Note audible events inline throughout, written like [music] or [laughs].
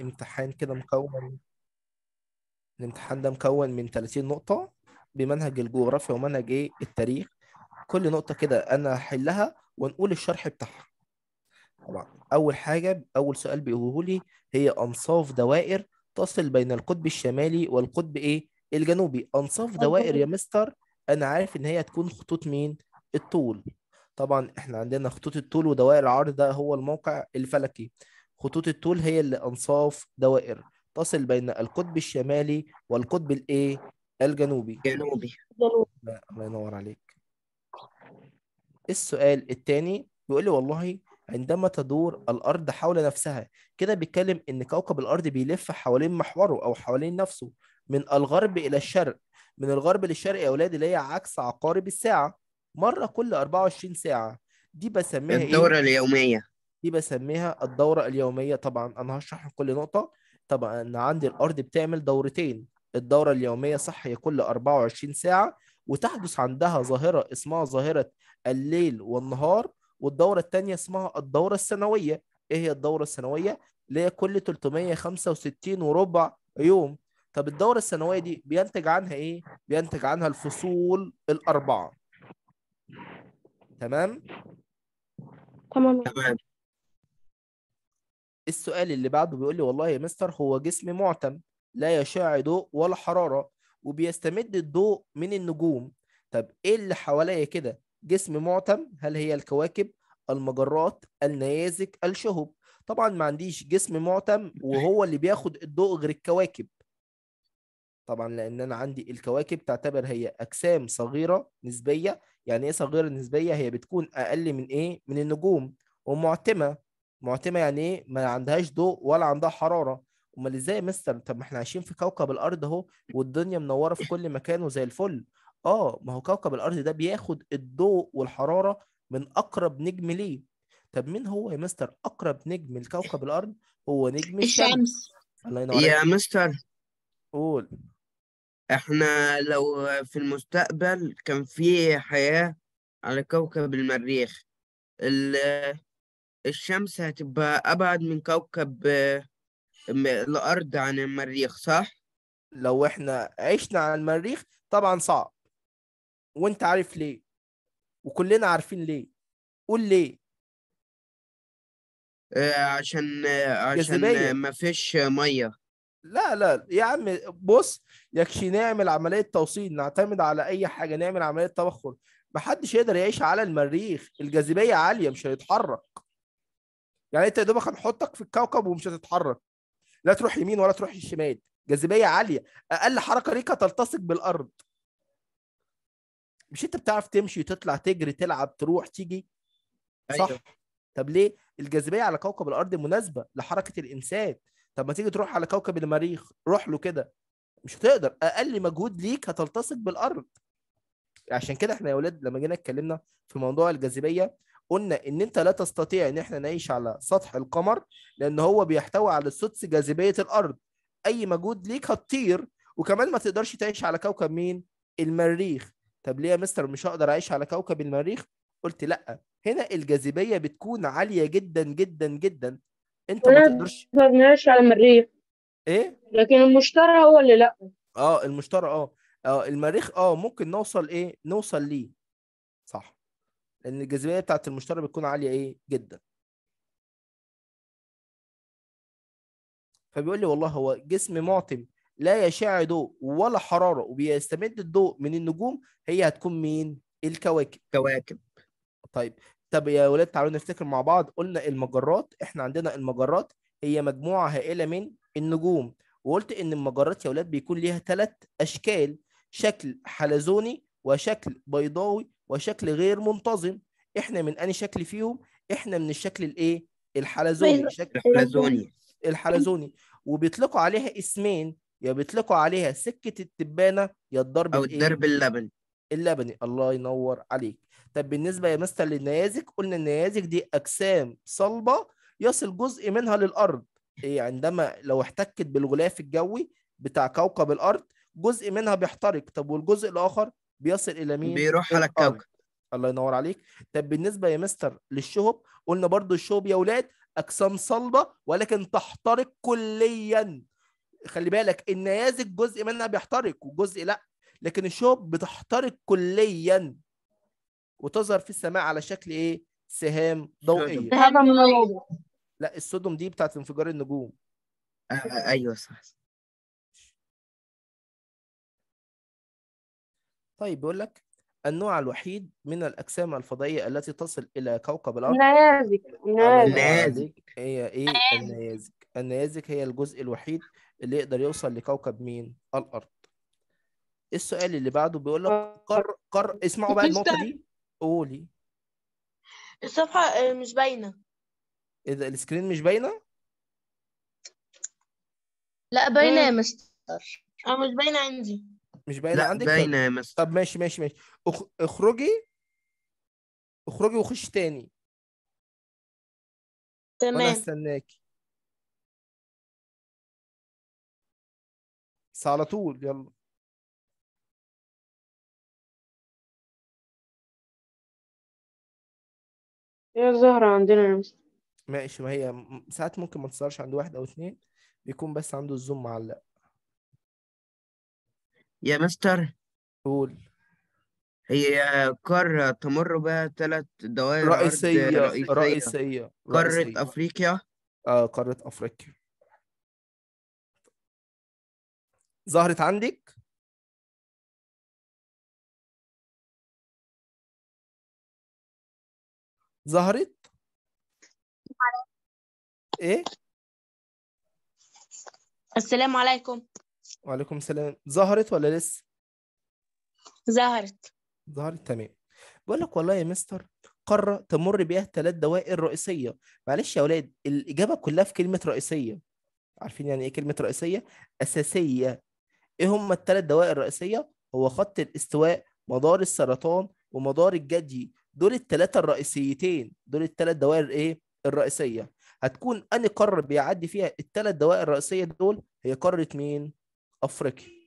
امتحان كده مكون الامتحان ده مكون من 30 نقطة بمنهج الجغرافيا ومنهج ايه التاريخ كل نقطة كده أنا هحلها ونقول الشرح بتاعها طبعا أول حاجة أول سؤال بيقوله لي هي أنصاف دوائر تصل بين القطب الشمالي والقطب إيه الجنوبي أنصاف دوائر يا مستر أنا عارف إن هي تكون خطوط مين الطول طبعا إحنا عندنا خطوط الطول ودوائر العرض ده هو الموقع الفلكي خطوط الطول هي انصاف دوائر تصل بين القطب الشمالي والقطب الايه الجنوبي جنوبي الله ينور عليك السؤال الثاني بيقول لي والله عندما تدور الارض حول نفسها كده بيتكلم ان كوكب الارض بيلف حوالين محوره او حوالين نفسه من الغرب الى الشرق من الغرب للشرق يا اولاد اللي هي عكس عقارب الساعه مره كل 24 ساعه دي بسميها الدوره إيه؟ اليوميه دي بسميها الدورة اليومية طبعا أنا هشرح كل نقطة طبعا عندي الأرض بتعمل دورتين الدورة اليومية صح هي كل 24 ساعة وتحدث عندها ظاهرة اسمها ظاهرة الليل والنهار والدورة الثانية اسمها الدورة السنوية إيه هي الدورة السنوية؟ اللي هي كل 365 وربع يوم طب الدورة السنوية دي بينتج عنها إيه؟ بينتج عنها الفصول الأربعة تمام؟ تمام تمام السؤال اللي بعده بيقول لي والله يا مستر هو جسم معتم لا يشع ضوء ولا حرارة وبيستمد الضوء من النجوم طب ايه اللي حواليا كده جسم معتم هل هي الكواكب المجرات النيازك الشهب طبعا ما عنديش جسم معتم وهو اللي بياخد الضوء غير الكواكب طبعا لان انا عندي الكواكب تعتبر هي اجسام صغيره نسبيه يعني ايه صغيره نسبيه هي بتكون اقل من ايه من النجوم ومعتمه معتمه يعني ايه ما عندهاش ضوء ولا عندها حراره امال ازاي يا مستر طب ما احنا عايشين في كوكب الارض اهو والدنيا منوره في كل مكان وزي الفل اه ما هو كوكب الارض ده بياخد الضوء والحراره من اقرب نجم ليه طب مين هو يا مستر اقرب نجم لكوكب الارض هو نجم الشمس, الشمس. الله ينور يا مستر قول احنا لو في المستقبل كان في حياة على كوكب المريخ الشمس هتبقى أبعد من كوكب الأرض عن المريخ صح؟ لو إحنا عشنا على المريخ طبعا صعب وأنت عارف ليه وكلنا عارفين ليه قول ليه آه، عشان آه، عشان ما فيش ميه لا لا يا عم بص يكشي نعمل عمليه توصيل نعتمد على اي حاجه نعمل عمليه تبخر محدش يقدر يعيش على المريخ الجاذبيه عاليه مش هيتحرك يعني انت يا دوبك هنحطك في الكوكب ومش هتتحرك لا تروح يمين ولا تروح شمال جاذبيه عاليه اقل حركه ليك هتلتصق بالارض مش انت بتعرف تمشي تطلع تجري تلعب تروح تيجي صح أيوه. طب ليه الجاذبيه على كوكب الارض مناسبه لحركه الانسان طب ما تيجي تروح على كوكب المريخ روح له كده مش هتقدر اقل مجهود ليك هتلتصق بالارض عشان كده احنا يا اولاد لما جينا اتكلمنا في موضوع الجاذبيه قلنا ان انت لا تستطيع ان احنا نعيش على سطح القمر لان هو بيحتوي على سدس جاذبيه الارض اي مجهود ليك هتطير وكمان ما تقدرش تعيش على كوكب مين المريخ طب ليه يا مستر مش هقدر اعيش على كوكب المريخ قلت لا هنا الجاذبيه بتكون عاليه جدا جدا جدا انت ما تقدرش ما نعيش على المريخ ايه لكن المشتري هو اللي لا اه المشتري اه اه المريخ اه ممكن نوصل ايه نوصل ليه لان الجاذبيه بتاعت المشتري بتكون عاليه ايه جدا فبيقول لي والله هو جسم معتم لا يشع ضوء ولا حراره وبيستمد الضوء من النجوم هي هتكون مين الكواكب كواكب طيب طب يا ولاد تعالوا نفتكر مع بعض قلنا المجرات احنا عندنا المجرات هي مجموعه هائله من النجوم وقلت ان المجرات يا ولاد بيكون ليها ثلاث اشكال شكل حلزوني وشكل بيضاوي وشكل غير منتظم احنا من انهي شكل فيهم احنا من الشكل الايه الحلزوني طيب، شكل الحلزوني الحلزوني وبيطلقوا عليها اسمين يا بيطلقوا عليها سكه التبانه يا الضرب او الضرب اللبني اللبني الله ينور عليك طب بالنسبه يا مستر للنيازك قلنا النيازك دي اجسام صلبه يصل جزء منها للارض إيه عندما لو احتكت بالغلاف الجوي بتاع كوكب الارض جزء منها بيحترق طب والجزء الاخر بيصل الى مين بيروح على الكوكب الله ينور عليك طب بالنسبه يا مستر للشهب قلنا برضو الشهب يا اولاد اجسام صلبه ولكن تحترق كليا خلي بالك النيازك جزء منها بيحترق وجزء لا لكن الشهب بتحترق كليا وتظهر في السماء على شكل ايه سهام ضوئيه سهام لا السدم دي بتاعت انفجار النجوم أه، ايوه صح طيب بيقول لك النوع الوحيد من الأجسام الفضائية التي تصل إلى كوكب الأرض النيازك النيازك هي إيه النيازك النيازك هي الجزء الوحيد اللي يقدر يوصل لكوكب مين الأرض إيه السؤال اللي بعده بيقول لك قر قر اسمعوا بقى النقطة دي قولي الصفحة آه، مش باينة إذا إيه السكرين مش باينة لا باينة يا مستر أنا مش باينة عندي مش باينه عندك باينه يا مس طب ماشي ماشي ماشي اخرجي اخرجي وخش تاني تمام وانا استناكي بس على طول يلا يا زهرة عندنا يا مس ماشي ما هي ساعات ممكن ما تصيرش عند واحد او اثنين بيكون بس عنده الزوم معلق يا مستر قول هي قارة تمر بها ثلاث دوائر رئيسية رئيسية, قارة أفريقيا آه قارة أفريقيا ظهرت عندك؟ ظهرت؟ إيه؟ السلام عليكم إيه؟ وعليكم السلام ظهرت ولا لسه؟ ظهرت ظهرت تمام بقول لك والله يا مستر قارة تمر بها ثلاث دوائر رئيسية معلش يا أولاد الإجابة كلها في كلمة رئيسية عارفين يعني إيه كلمة رئيسية؟ أساسية إيه هم الثلاث دوائر الرئيسية؟ هو خط الاستواء مدار السرطان ومدار الجدي دول الثلاثة الرئيسيتين دول الثلاث دوائر إيه؟ الرئيسية هتكون أني قارة بيعدي فيها الثلاث دوائر الرئيسية دول هي قارة مين؟ افريقيا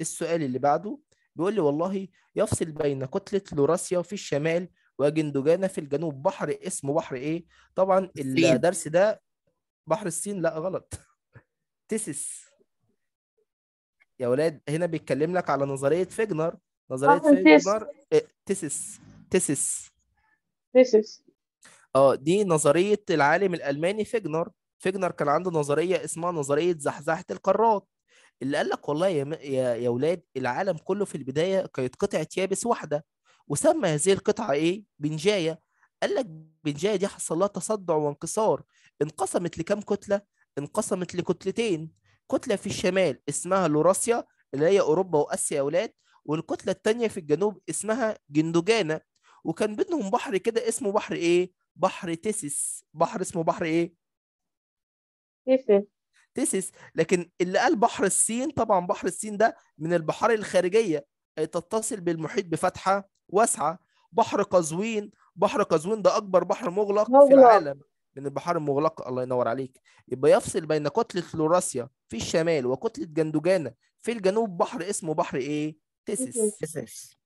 السؤال اللي بعده بيقول لي والله يفصل بين كتله لوراسيا في الشمال وجندوجانا في الجنوب بحر اسمه بحر ايه طبعا الدرس ده بحر الصين لا غلط تيسس يا ولاد هنا بيتكلم لك على نظريه فيجنر نظريه فيجنر آه، تيسس تيسس تيسس اه دي نظريه العالم الالماني فيجنر فيجنر كان عنده نظريه اسمها نظريه زحزحه القارات اللي قال لك والله يا يا, يا ولاد العالم كله في البدايه كانت قطعه يابس واحده وسمى هذه القطعه ايه؟ بنجايه قال لك بنجايه دي حصل لها تصدع وانكسار انقسمت لكام كتله؟ انقسمت لكتلتين كتله في الشمال اسمها لوراسيا اللي هي اوروبا واسيا يا ولاد والكتله الثانيه في الجنوب اسمها جندوجانا وكان بينهم بحر كده اسمه بحر ايه؟ بحر تيسس بحر اسمه بحر ايه تيسس تيسس لكن اللي قال بحر الصين طبعا بحر الصين ده من البحار الخارجيه اي آه، تتصل بالمحيط بفتحه واسعه بحر قزوين بحر قزوين ده اكبر بحر مغلق مغلق. في العالم من البحار المغلقه الله ينور عليك يبقى يفصل بين كتله لوراسيا في الشمال وكتله جندوجانا في الجنوب بحر اسمه بحر ايه تيسس تيسس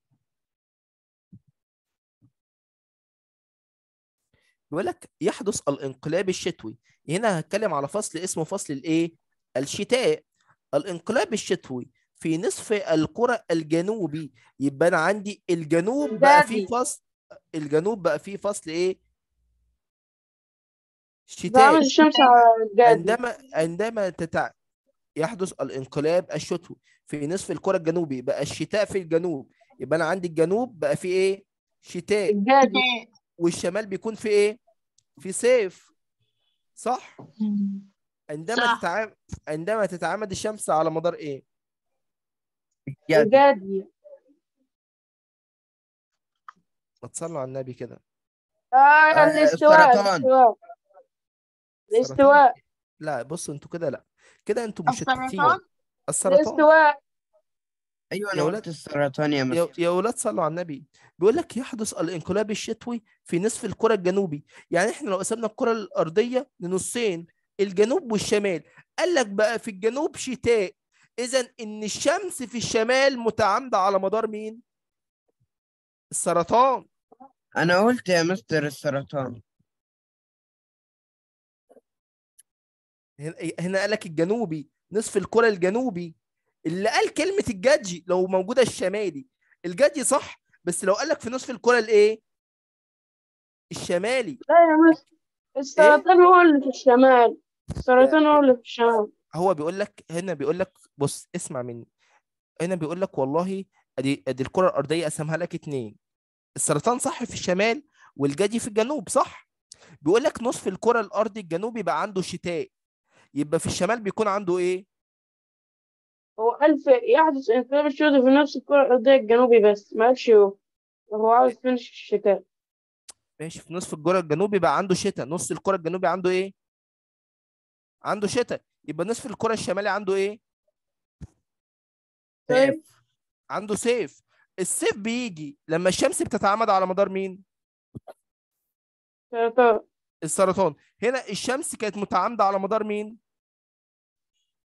بيقول لك يحدث الانقلاب الشتوي هنا هتكلم على فصل اسمه فصل الايه الشتاء الانقلاب الشتوي في نصف القرى الجنوبي يبقى انا عندي الجنوب بقى فيه فصل الجنوب بقى فيه فصل ايه شتاء الشمس عندما عندما تتع... يحدث الانقلاب الشتوي في نصف الكره الجنوبي بقى الشتاء في الجنوب يبقى انا عندي الجنوب بقى فيه ايه شتاء الجادي والشمال بيكون في ايه في صيف صح عندما صح. تتعام... عندما تتعامد الشمس على مدار ايه الجدي ما تصلوا على النبي كده اه الاستواء آه، الاستواء لا بصوا انتوا كده لا كده انتوا مشتتين السرطان الاستواء ايوه انا قلت السرطان يا مصر يا ولاد صلوا على النبي بيقول لك يحدث الانقلاب الشتوي في نصف الكره الجنوبي يعني احنا لو قسمنا الكره الارضيه لنصين الجنوب والشمال قال لك بقى في الجنوب شتاء اذا ان الشمس في الشمال متعامده على مدار مين السرطان انا قلت يا مستر السرطان هنا قال لك الجنوبي نصف الكره الجنوبي اللي قال كلمه الجدجي لو موجوده الشمالي الجدي صح بس لو قال لك في نصف الكره الايه الشمالي لا يا السرطان إيه؟ هو اللي في الشمال السرطان هو اللي في الشمال هو بيقول لك هنا بيقول لك بص اسمع مني هنا بيقول لك والله ادي ادي الكره الارضيه قسمها لك اتنين السرطان صح في الشمال والجدي في الجنوب صح بيقول لك نصف الكره الارضي الجنوبي بقى عنده شتاء يبقى في الشمال بيكون عنده ايه هو ألف يحدث انقلاب الشوط في نفس الكرة الأرضية الجنوبي بس ما قالش هو هو عاوز فينش الشتاء ماشي في نصف الكرة الجنوبي بقى عنده شتاء نص الكرة الجنوبي عنده إيه؟ عنده شتاء يبقى نصف الكرة الشمالي عنده إيه؟ صيف طيب. عنده صيف الصيف بيجي لما الشمس بتتعمد على مدار مين؟ سرطان السرطان هنا الشمس كانت متعامده على مدار مين؟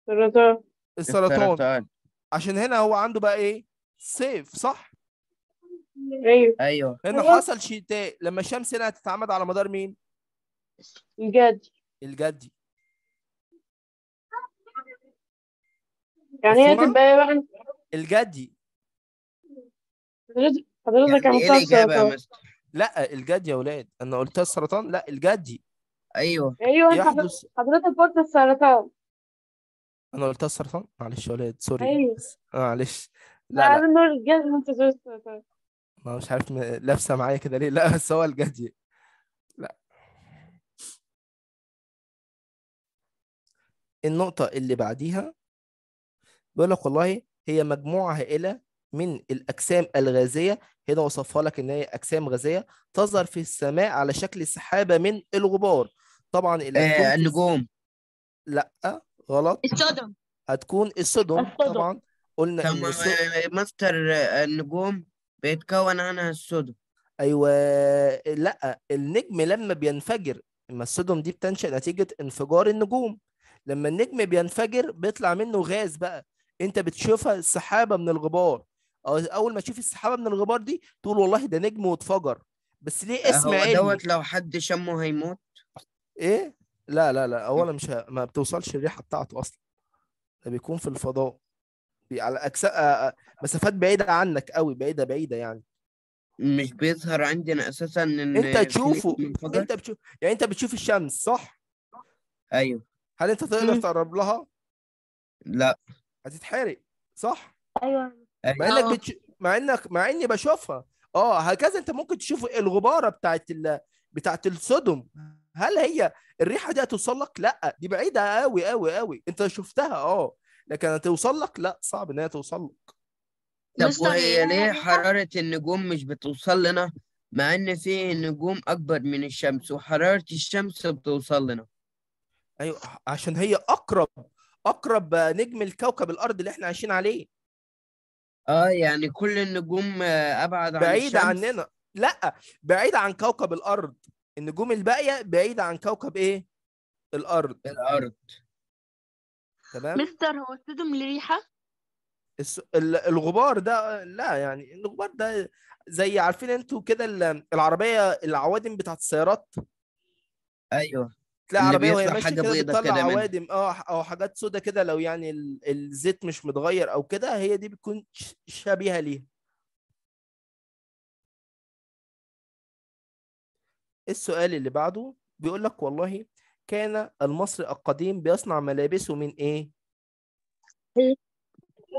سرطان السرطان. عشان هنا هو عنده بقى ايه سيف صح ايوه ايوه هنا أيوه. حصل شتاء لما الشمس هنا هتتعمد على مدار مين الجدي الجدي يعني هي تبقى إيه بقى الجدي حضرتك يعني إيه يا لا الجدي يا ولاد انا قلتها السرطان لا الجدي ايوه ايوه حضرتك قلت السرطان انا قلت السرطان معلش يا ولاد سوري ايوه معلش لا لا انا الجد انت صرصر ما مش عارف لابسه معايا كده ليه لا بس هو الجدي لا النقطه اللي بعديها بيقول لك والله هي مجموعه هائله من الاجسام الغازيه هنا وصفها لك ان هي اجسام غازيه تظهر في السماء على شكل سحابه من الغبار طبعا آه النجوم لا غلط السدم هتكون السدم طبعا قلنا ان مستر النجوم بيتكون عنها السدم ايوه لا النجم لما بينفجر اما السدم دي بتنشا نتيجه انفجار النجوم لما النجم بينفجر بيطلع منه غاز بقى انت بتشوفها السحابه من الغبار اول ما تشوف السحابه من الغبار دي تقول والله ده نجم واتفجر بس ليه اسم هو دوت لو حد شمه هيموت ايه لا لا لا اولا مش ه... ما بتوصلش الريحه بتاعته اصلا ده بيكون في الفضاء بي... على اجساء مسافات بعيده عنك قوي بعيده بعيده يعني مش بيظهر عندنا اساسا ان انت تشوفه انت بتشوف يعني انت بتشوف الشمس صح ايوه هل انت تقدر تقرب لها لا هتتحرق صح ايوه, أيوه. مع انك آه. بتش... مع انك مع اني بشوفها اه هكذا انت ممكن تشوف الغباره بتاعت ال... بتاعت السدم هل هي الريحه دي هتوصل لك لا دي بعيده قوي قوي قوي انت شفتها اه لكن هتوصل لك لا صعب ان هي توصل لك طب وهي ليه حراره النجوم مش بتوصل لنا مع ان في نجوم اكبر من الشمس وحراره الشمس بتوصل لنا ايوه عشان هي اقرب اقرب نجم الكوكب الارض اللي احنا عايشين عليه اه يعني كل النجوم آه، ابعد عن بعيد الشمس. عننا لا بعيد عن كوكب الارض النجوم الباقيه بعيده عن كوكب ايه الارض الارض تمام مستر هو السدم ليه ريحه الس... الغبار ده لا يعني الغبار ده زي عارفين انتوا كده العربيه العوادم بتاعت السيارات ايوه تلاقي عربيه وهي ماشيه كده بتطلع عوادم اه او حاجات سودا كده لو يعني الزيت مش متغير او كده هي دي بتكون شبيهه ليها السؤال اللي بعده بيقول لك والله كان المصري القديم بيصنع ملابسه من ايه؟, إيه؟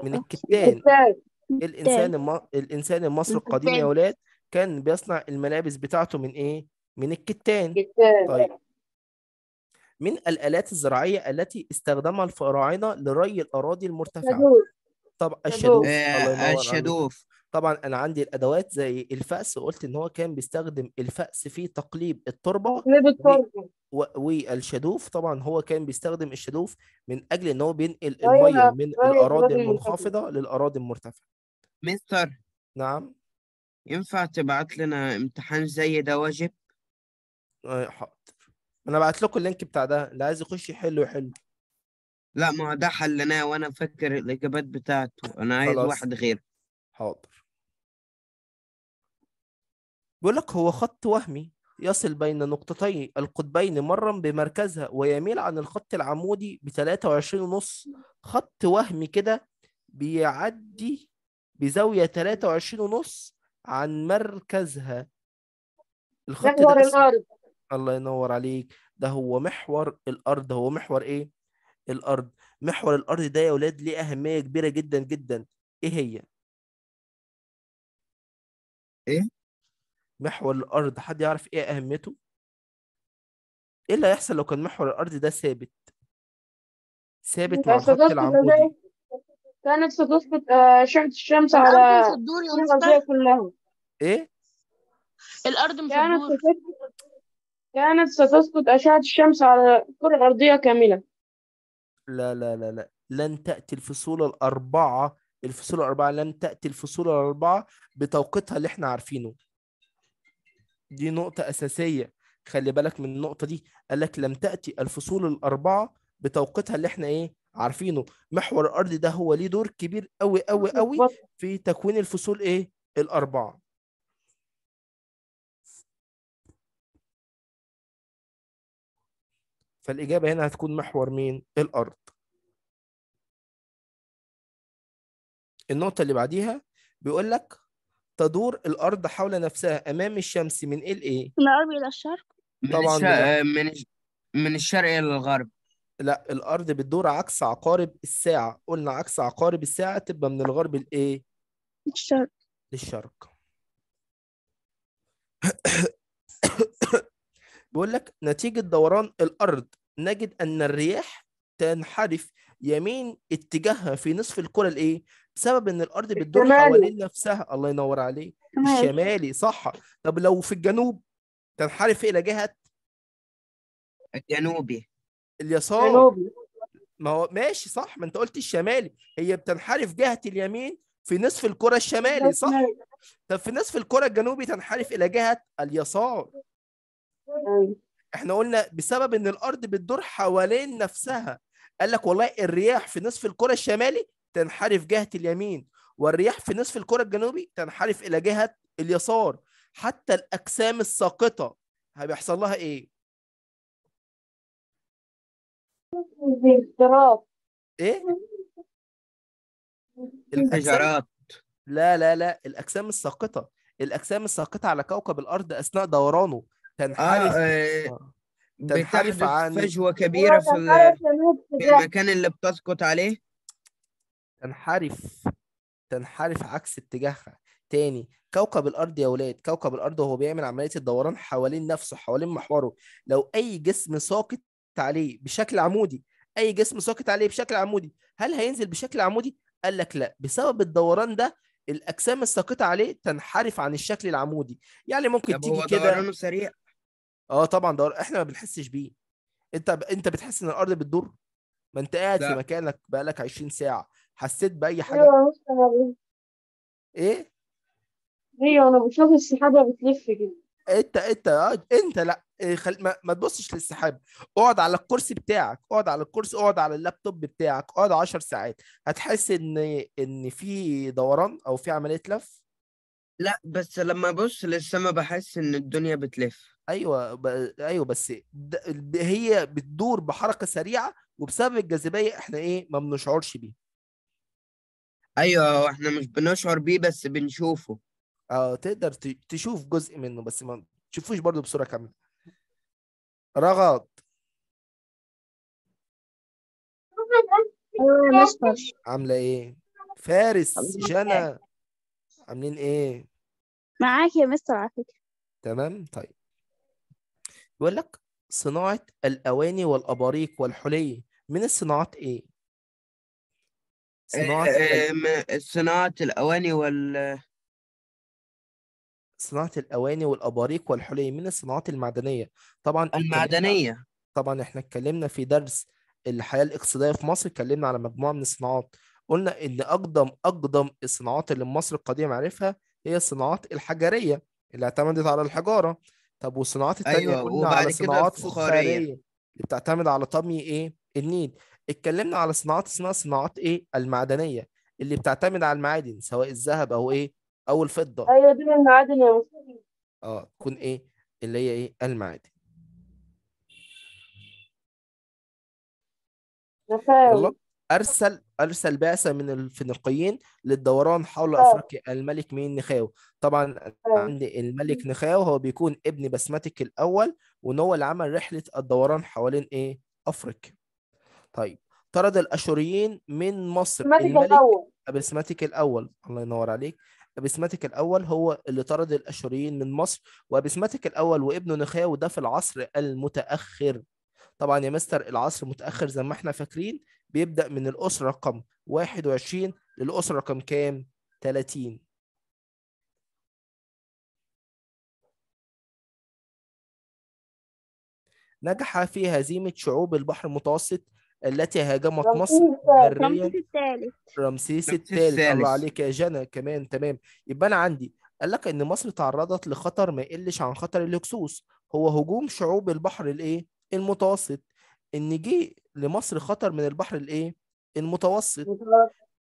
من الكتان الانسان الم... الانسان المصري القديم يا ولاد كان بيصنع الملابس بتاعته من ايه؟ من الكتان طيب من الالات الزراعيه التي استخدمها الفراعنه لري الاراضي المرتفعه طب الشدوف الشدوف طبعا انا عندي الادوات زي الفأس وقلت ان هو كان بيستخدم الفأس في تقليب التربه تقليب التربه والشدوف طبعا هو كان بيستخدم الشدوف من اجل ان هو بينقل أيوة، الميه أيوة، من أيوة، الاراضي المنخفضه للاراضي المرتفعه مستر نعم ينفع تبعت لنا امتحان زي ده واجب آه، حاضر انا بعت لكم اللينك بتاع ده اللي عايز يخش يحله يحله لا ما ده حلناه وانا فاكر الاجابات بتاعته انا عايز واحد غير حاضر بيقول لك هو خط وهمي يصل بين نقطتي القطبين مرا بمركزها ويميل عن الخط العمودي ب 23 ونص خط وهمي كده بيعدي بزاوية 23 ونص عن مركزها الخط محور ده الأرض الله ينور عليك ده هو محور الأرض هو محور إيه؟ الأرض محور الأرض ده يا أولاد ليه أهمية كبيرة جدا جدا إيه هي؟ إيه؟ محور الارض حد يعرف ايه اهميته ايه اللي هيحصل لو كان محور الارض ده ثابت ثابت مع الخط العمودي كانت ستسقط آه، شعة الشمس على الأرضية كلها ايه الارض مش كانت كانت ستسقط أشعة الشمس على الكرة الأرضية كاملة لا لا لا لا لن تأتي الفصول الأربعة الفصول الأربعة لن تأتي الفصول الأربعة بتوقيتها اللي احنا عارفينه دي نقطة أساسية خلي بالك من النقطة دي قال لك لم تأتي الفصول الأربعة بتوقيتها اللي احنا إيه عارفينه محور الأرض ده هو ليه دور كبير قوي قوي قوي في تكوين الفصول إيه الأربعة فالإجابة هنا هتكون محور مين؟ الأرض. النقطة اللي بعديها بيقول لك تدور الارض حول نفسها امام الشمس من ايه لايه؟ من الغرب الى الشرق طبعا من, الشرق آه، من من الشرق الى الغرب لا الارض بتدور عكس عقارب الساعه قلنا عكس عقارب الساعه تبقى من الغرب لايه؟ للشرق للشرق [coughs] بيقول لك نتيجه دوران الارض نجد ان الرياح تنحرف يمين اتجاهها في نصف الكره الايه بسبب ان الارض بتدور حوالين نفسها الله ينور عليك الشمالي صح طب لو في الجنوب تنحرف الى جهه الجنوبي اليسار الجنوبي. ما هو ماشي صح ما انت قلت الشمالي هي بتنحرف جهه اليمين في نصف الكره الشمالي صح طب في نصف الكره الجنوبي تنحرف الى جهه اليسار أيوة. احنا قلنا بسبب ان الارض بتدور حوالين نفسها قال لك والله الرياح في نصف الكره الشمالي تنحرف جهه اليمين والرياح في نصف الكره الجنوبي تنحرف الى جهه اليسار حتى الاجسام الساقطه هيحصل لها ايه ايه الانفجارات لا لا لا الاجسام الساقطه الاجسام الساقطه على كوكب الارض اثناء دورانه تنحرف آه, آه. تنحرف عن فجوه كبيره في, في المكان اللي بتسقط عليه تنحرف تنحرف عكس اتجاهها تاني كوكب الارض يا ولاد كوكب الارض وهو بيعمل عمليه الدوران حوالين نفسه حوالين محوره لو اي جسم ساقط عليه بشكل عمودي اي جسم ساقط عليه بشكل عمودي هل هينزل بشكل عمودي قال لك لا بسبب الدوران ده الاجسام الساقطه عليه تنحرف عن الشكل العمودي يعني ممكن تيجي كده دورانه سريع اه طبعا دور احنا ما بنحسش بيه انت ب... انت بتحس ان الارض بتدور ما انت قاعد في مكانك بقالك 20 ساعه حسيت باي حاجه ايوه انا ايه ايوه انا بشوف السحابه بتلف كده انت انت آه، انت لا إيه، خل... ما... ما تبصش للسحاب اقعد على الكرسي بتاعك اقعد على الكرسي اقعد على اللابتوب بتاعك اقعد 10 ساعات هتحس ان ان في دوران او في عمليه لف لا بس لما ابص للسما بحس ان الدنيا بتلف ايوه ب... ايوه بس د... هي بتدور بحركه سريعه وبسبب الجاذبيه احنا ايه ما بنشعرش بيها ايوه احنا مش بنشعر بيه بس بنشوفه اه تقدر تشوف جزء منه بس ما تشوفوش برضه بصوره كامله رغد آه، عامله ايه فارس إيه؟ جنى عاملين ايه معاك يا مستر على فكره تمام طيب يقول لك صناعه الاواني والاباريق والحلي من الصناعات ايه آه، صناعة الأواني وال صناعة الأواني والأباريق والحلي من الصناعات المعدنية طبعا المعدنية طبعا احنا اتكلمنا في درس الحياة الاقتصادية في مصر اتكلمنا على مجموعة من الصناعات قلنا إن أقدم أقدم الصناعات اللي مصر القديمة عرفها هي الصناعات الحجرية اللي اعتمدت على الحجارة طب والصناعات التانية أيوة قلنا على صناعات فخارية اللي بتعتمد على طمي إيه؟ النيل اتكلمنا على صناعات اسمها صناعات ايه المعدنيه اللي بتعتمد على المعادن سواء الذهب او ايه او الفضه ايوه دي من المعادن يا مصطفى اه تكون ايه اللي هي ايه المعادن يلا ارسل ارسل بعثه من الفينيقيين للدوران حول افريقيا الملك مين نخاو طبعا عندي الملك نخاو هو بيكون ابن بسمتك الاول وان هو اللي عمل رحله الدوران حوالين ايه افريقيا طيب طرد الاشوريين من مصر الملك ابيسماتيك الاول الله ينور عليك ابيسماتيك الاول هو اللي طرد الاشوريين من مصر وابيسماتيك الاول وابنه نخاو ده في العصر المتاخر طبعا يا مستر العصر متاخر زي ما احنا فاكرين بيبدا من الاسره رقم 21 للاسره رقم كام 30 نجح في هزيمه شعوب البحر المتوسط التي هاجمت مصر رمسيس الثالث رمسيس الثالث الله عليك يا جنى كمان تمام يبقى انا عندي قال لك ان مصر تعرضت لخطر ما يقلش عن خطر الهكسوس هو هجوم شعوب البحر الايه المتوسط ان جه لمصر خطر من البحر الايه المتوسط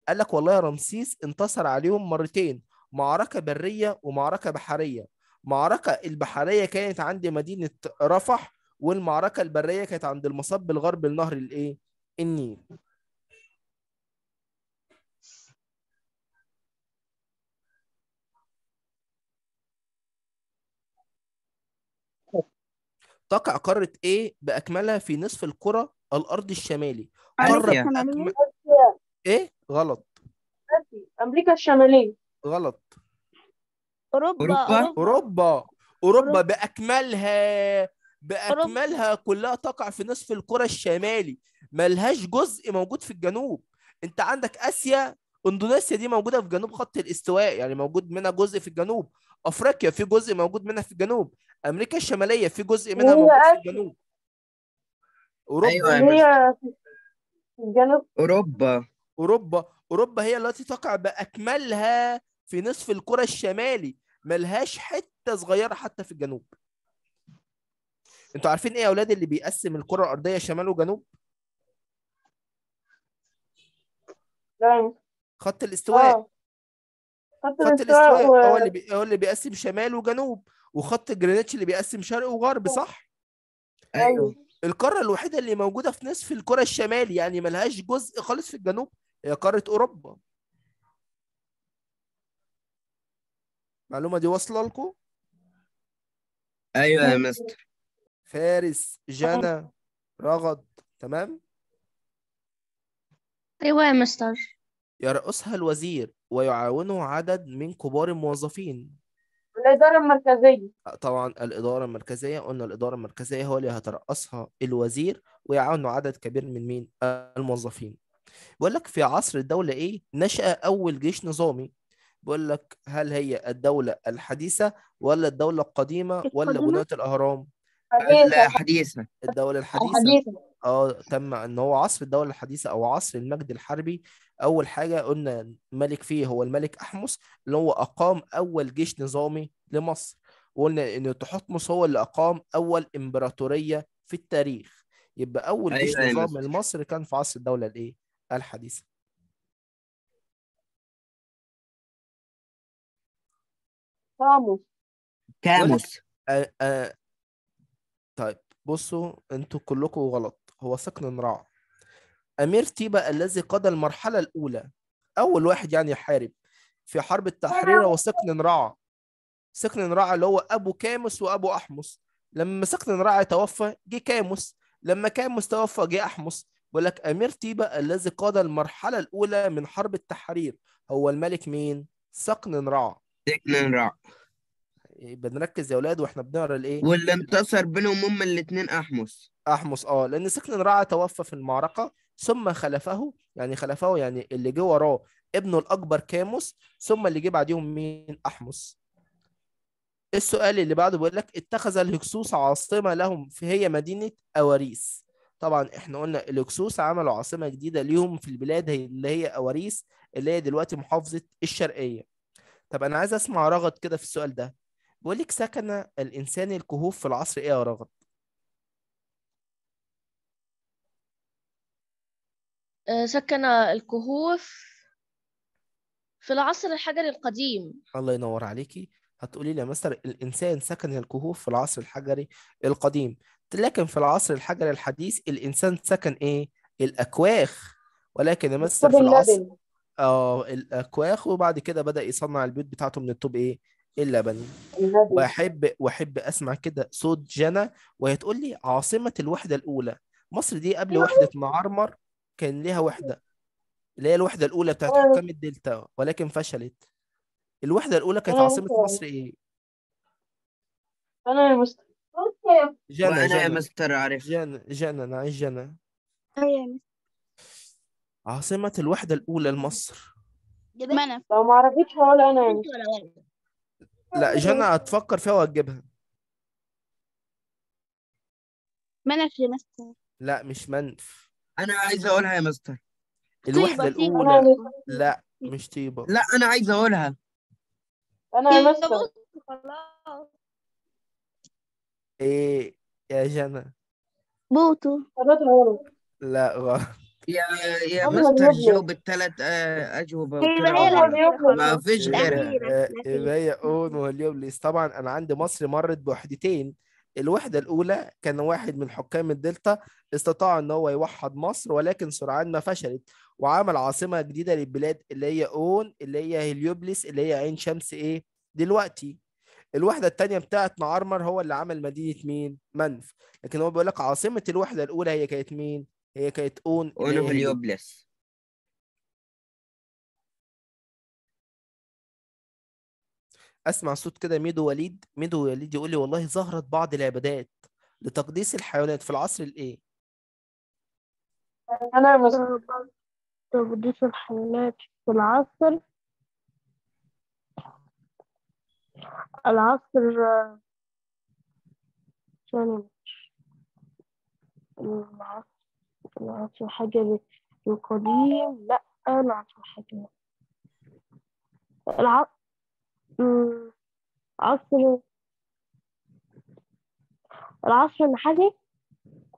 قال لك والله يا رمسيس انتصر عليهم مرتين معركة برية ومعركة بحرية معركة البحرية كانت عند مدينة رفح والمعركه البريه كانت عند المصب الغربي لنهر الايه النيل تقع قارة إيه بأكملها في نصف الكرة الأرضي الشمالي قارة أكمل... إيه غلط أمريكا الشمالية غلط أوروبا أوروبا, أوروبا, أوروبا بأكملها باكملها كلها تقع في نصف الكره الشمالي ملهاش جزء موجود في الجنوب انت عندك اسيا اندونيسيا دي موجوده في جنوب خط الاستواء يعني موجود منها جزء في الجنوب افريقيا في جزء موجود منها في الجنوب امريكا الشماليه في جزء منها موجود في الجنوب اوروبا أيوة هي الجنوب اوروبا اوروبا اوروبا هي التي تقع باكملها في نصف الكره الشمالي ملهاش حته صغيره حتى في الجنوب انتوا عارفين ايه يا اولاد اللي بيقسم الكره الارضيه شمال وجنوب خط الاستواء أوه. خط الاستواء و... هو اللي بي... هو اللي بيقسم شمال وجنوب وخط جرينتش اللي بيقسم شرق وغرب أيوه. صح ايوه القاره الوحيده اللي موجوده في نصف الكره الشمالي يعني ملهاش جزء خالص في الجنوب هي قاره اوروبا المعلومه دي واصله لكم ايوه يا أيوه. مستر فارس جنى رغد تمام ايوه يا مستر يرأسها الوزير ويعاونه عدد من كبار الموظفين الإدارة المركزية طبعا الإدارة المركزية قلنا الإدارة المركزية هو اللي هترأسها الوزير ويعاونه عدد كبير من مين الموظفين بيقول لك في عصر الدولة إيه نشأ أول جيش نظامي بيقول لك هل هي الدولة الحديثة ولا الدولة القديمة, القديمة؟ ولا بناة الأهرام الحديثة الدولة الحديثة اه تم ان هو عصر الدوله الحديثه او عصر المجد الحربي اول حاجه قلنا الملك فيه هو الملك احمس اللي هو اقام اول جيش نظامي لمصر وقلنا ان تحتمس هو اللي اقام اول امبراطوريه في التاريخ يبقى اول أيوة، جيش أيوة نظامي أيوة. لمصر كان في عصر الدوله الايه الحديثه كاموس كاموس بصوا انتوا كلكم غلط هو سكن راع امير تيبا الذي قاد المرحله الاولى اول واحد يعني يحارب في حرب التحرير هو سكن رعى سكن رعى اللي هو ابو كاموس وابو احمس لما سكن رعى توفى جه كاموس لما كاموس توفى جه احمس بيقول لك امير تيبا الذي قاد المرحله الاولى من حرب التحرير هو الملك مين سكن رعى سكن رعى بنركز يا اولاد واحنا بنقرا الايه واللي انتصر بينهم هم الاثنين احمس احمس اه لان سكن رعى توفى في المعركه ثم خلفه يعني خلفه يعني اللي جه وراه ابنه الاكبر كاموس ثم اللي جه بعديهم مين احمس السؤال اللي بعده بيقول لك اتخذ الهكسوس عاصمه لهم في هي مدينه اواريس طبعا احنا قلنا الهكسوس عملوا عاصمه جديده ليهم في البلاد اللي هي اواريس اللي هي دلوقتي محافظه الشرقيه طب انا عايز اسمع رغد كده في السؤال ده بيقول لك سكن الإنسان الكهوف في العصر إيه يا رغد؟ آه، سكن الكهوف في العصر الحجري القديم الله ينور عليكي هتقولي لي يا مستر الإنسان سكن الكهوف في العصر الحجري القديم لكن في العصر الحجري الحديث الإنسان سكن إيه؟ الأكواخ ولكن يا مستر في العصر اه الأكواخ وبعد كده بدأ يصنع البيوت بتاعته من الطوب إيه؟ بني واحب واحب اسمع كده صوت جنى وهي تقول لي عاصمه الوحده الاولى مصر دي قبل وحده معمر كان ليها وحده اللي هي الوحده الاولى بتاعت آه. حكام الدلتا ولكن فشلت الوحده الاولى كانت آه. عاصمه مصر ايه انا يا مستر جنى انا يا مستر عارف جنى جنى انا عايز جنى عاصمه الوحده الاولى لمصر لو ما عرفتش هقول انا لا جنى هتفكر فيها وهتجيبها منف يا مستر لا مش منف انا عايز اقولها يا مستر الوحده طيبة، الاولى لا مش طيبه لا انا عايز اقولها انا يا مستر خلاص ايه يا جنى بوتو لا غلط يا يا مستر جاوب الثلاث آه، اجوبه إيه، ما فيش غيرها يبقى إيه، إيه، هي اون واليوبليس طبعا انا عندي مصر مرت بوحدتين الوحده الاولى كان واحد من حكام الدلتا استطاع ان هو يوحد مصر ولكن سرعان ما فشلت وعمل عاصمه جديده للبلاد اللي هي اون اللي هي هليوبلس اللي هي عين شمس ايه دلوقتي الوحده الثانيه بتاعت نعرمر هو اللي عمل مدينه مين منف لكن هو بيقول لك عاصمه الوحده الاولى هي كانت مين هي كانت اون اون هليوبلس اسمع صوت كده ميدو وليد ميدو وليد يقول لي والله ظهرت بعض العبادات لتقديس الحيوانات في العصر الايه انا مثلا تقديس الحيوانات في العصر العصر العصر أنا عايزة حاجة للقديم لأ أنا عايزة حاجة الع... عصر العصر النحاسي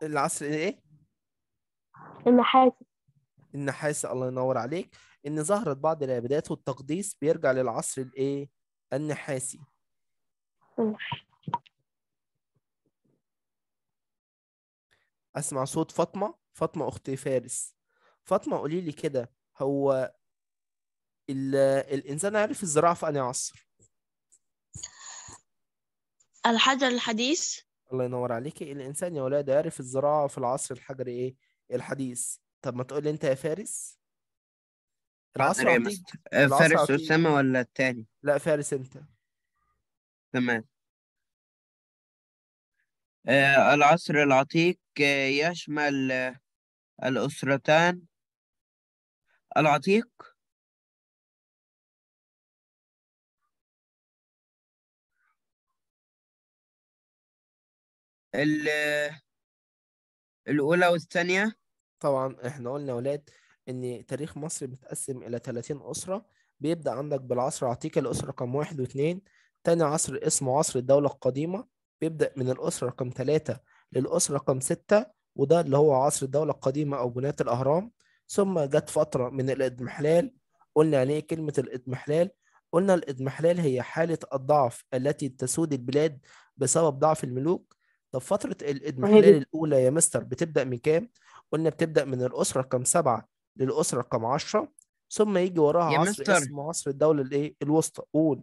العصر ايه؟ النحاسي النحاسي الله ينور عليك ان ظهرت بعض العبادات والتقديس بيرجع للعصر الايه؟ النحاسي اسمع صوت فاطمه فاطمه أختي فارس فاطمه قولي لي كده هو الانسان عرف الزراعه في انهي عصر الحجر الحديث الله ينور عليكي الانسان يا ولاد عرف الزراعه في العصر الحجري ايه الحديث طب ما تقولي انت يا فارس العصر عتيق آه، فارس اسامه ولا التاني لا فارس انت تمام آه، العصر العتيق آه، يشمل الأسرتان العتيق ال الأولى والثانية طبعا احنا قلنا ولاد ان تاريخ مصر بيتقسم الى 30 اسره بيبدا عندك بالعصر العتيق الاسره رقم واحد واثنين تاني عصر اسمه عصر الدوله القديمه بيبدا من الاسره رقم ثلاثه للاسره رقم سته وده اللي هو عصر الدولة القديمة أو بناة الأهرام ثم جت فترة من الإضمحلال قلنا يعني إيه كلمة الإضمحلال قلنا الإضمحلال هي حالة الضعف التي تسود البلاد بسبب ضعف الملوك طب فترة الإضمحلال الأولى يا مستر بتبدأ من كام؟ قلنا بتبدأ من الأسرة كم سبعة للأسرة كم عشرة ثم يجي وراها يا عصر مستر. اسمه عصر الدولة الإيه؟ الوسطى قول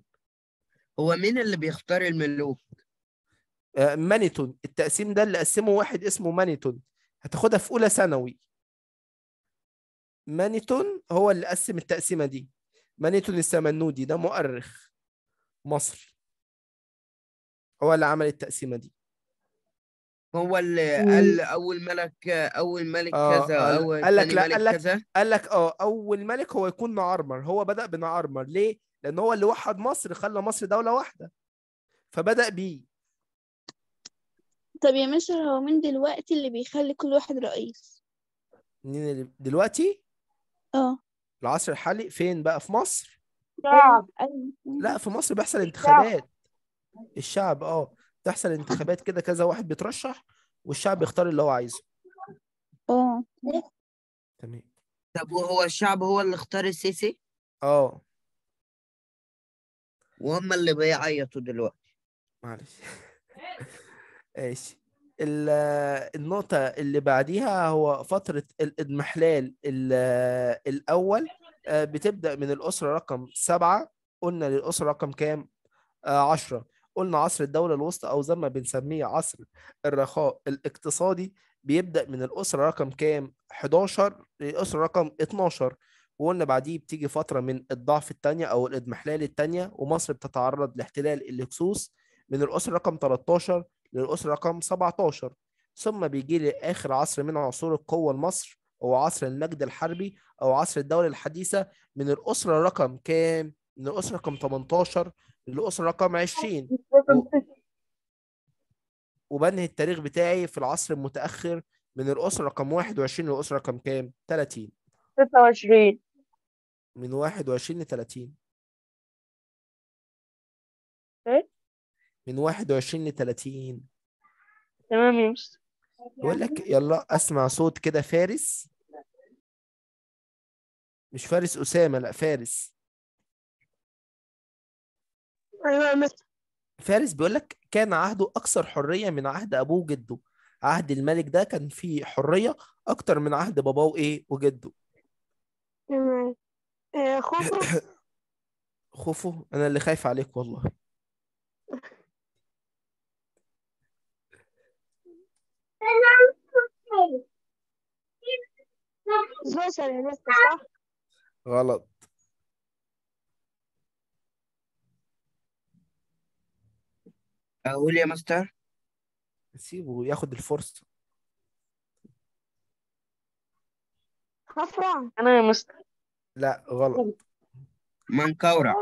هو مين اللي بيختار الملوك؟ آه، مانيتون التقسيم ده اللي قسمه واحد اسمه مانيتون هتاخدها في اولى ثانوي مانيتون هو اللي قسم التقسيمه دي مانيتون السمنودي ده مؤرخ مصري هو اللي عمل التقسيمه دي هو اللي قال اول ملك اول ملك آه كذا آه، اول قال لك لا قال لك قال لك اه اول ملك هو يكون نعرمر هو بدا بنعرمر ليه لان هو اللي وحد مصر خلى مصر دوله واحده فبدا بيه طب يا مستر هو مين دلوقتي اللي بيخلي كل واحد رئيس مين دلوقتي اه العصر الحالي فين بقى في مصر أيوة. لا في مصر بيحصل انتخابات الشعب اه بتحصل انتخابات كده كذا واحد بيترشح والشعب بيختار اللي هو عايزه اه تمام طب وهو الشعب هو اللي اختار السيسي اه وهم اللي بيعيطوا دلوقتي معلش [laughs] ماشي النقطة اللي بعديها هو فترة الإضمحلال الأول آه، بتبدأ من الأسرة رقم سبعة قلنا للأسرة رقم كام؟ آه، عشرة قلنا عصر الدولة الوسطى أو زي ما بنسميه عصر الرخاء الاقتصادي بيبدأ من الأسرة رقم كام؟ 11 للأسرة رقم 12 وقلنا بعديه بتيجي فترة من الضعف الثانية أو الإضمحلال الثانية ومصر بتتعرض لاحتلال الهكسوس من الأسرة رقم 13 للأسرة رقم 17 ثم بيجي لي آخر عصر من عصور القوة المصر أو عصر المجد الحربي أو عصر الدولة الحديثة من الأسرة رقم كام؟ من الأسرة رقم 18 للأسرة رقم 20 و... وبنهي التاريخ بتاعي في العصر المتأخر من الأسرة رقم 21 للأسرة رقم كام؟ 30 26 من 21 ل 30 ايه من 21 ل 30 تمام يا مستر بقول لك يلا اسمع صوت كده فارس مش فارس اسامه لا فارس ايوه يا مستر فارس بيقول لك كان عهده اكثر حريه من عهد ابوه وجده عهد الملك ده كان فيه حريه اكتر من عهد باباه وايه وجده تمام خوفه آه، خوفه [coughs] انا اللي خايف عليك والله غلط أقول يا مستر سيبه ياخد الفرصة خفرع أنا يا مستر لا غلط منكورة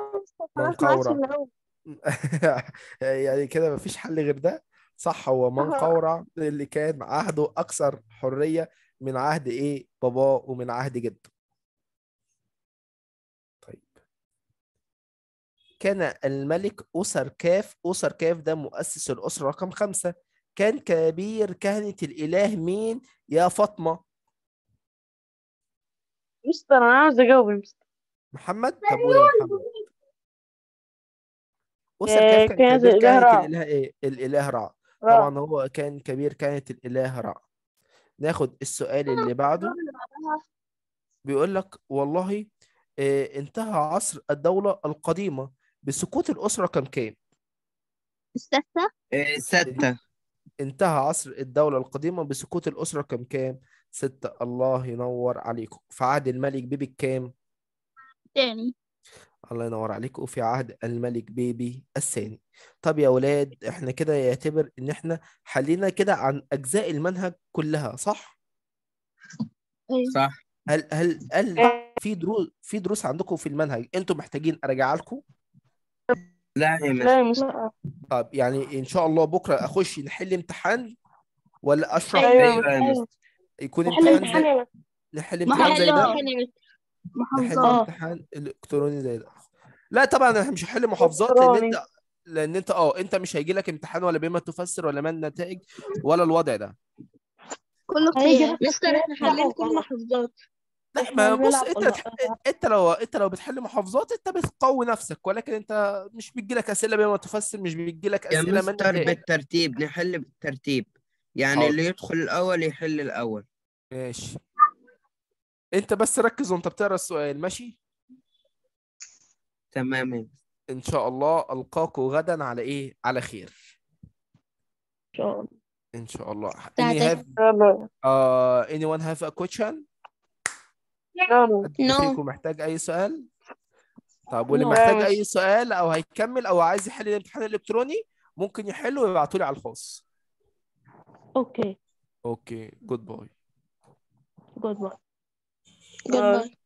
منكورة [laughs] يعني كده مفيش حل غير ده صح هو منقورع اللي كان عهده أكثر حرية من عهد ايه باباه ومن عهد جده طيب كان الملك أسر كاف أسر كاف ده مؤسس الأسرة رقم خمسة كان كبير كهنة الإله مين يا فاطمة مستر أنا عاوز أجاوب محمد طب ويا أسر آه، كاف كان كبير كهنة الإله إيه الإله رع طبعا هو كان كبير كهنة الإله رع ناخد السؤال اللي بعده بيقول لك والله آه، انتهى عصر الدولة القديمة بسقوط الأسرة كان كام؟ ستة آه، ستة انتهى عصر الدولة القديمة بسقوط الأسرة كان كام؟ ستة الله ينور عليكم في عهد الملك بيبي كام؟ تاني الله ينور عليكم وفي عهد الملك بيبي الثاني طب يا اولاد احنا كده يعتبر ان احنا حلينا كده عن اجزاء المنهج كلها صح أيوة. صح هل هل هل في دروس في دروس عندكم في المنهج انتم محتاجين ارجع لكم لا لا مش طب يعني ان شاء الله بكره اخش نحل امتحان ولا اشرح ايوه, أيوة يكون امتحان نحل امتحان زي ده نحل محافظات آه. امتحان الكتروني زي ده لا طبعا احنا مش هنحل محافظات لان انت لان انت اه انت مش هيجي لك امتحان ولا بما تفسر ولا ما النتائج ولا الوضع ده كله ايوه مستر احنا حلينا كل محافظات لا ما بص انت انت لو انت لو بتحل محافظات انت بتقوي نفسك ولكن انت مش بيجي لك اسئله بما تفسر مش بيجي لك اسئله من مستر بالترتيب نحل بالترتيب يعني حاضر. اللي يدخل الاول يحل الاول ماشي انت بس ركز وانت بتقرا السؤال ماشي تمام ان شاء الله القاكم غدا على ايه على خير ان شاء الله ان شاء الله any have uh, anyone have a question no no محتاج اي سؤال طب واللي محتاج اي سؤال او هيكمل او عايز يحل الامتحان الالكتروني ممكن يحله ويبعته لي على الخاص اوكي اوكي جود باي جود باي goodbye。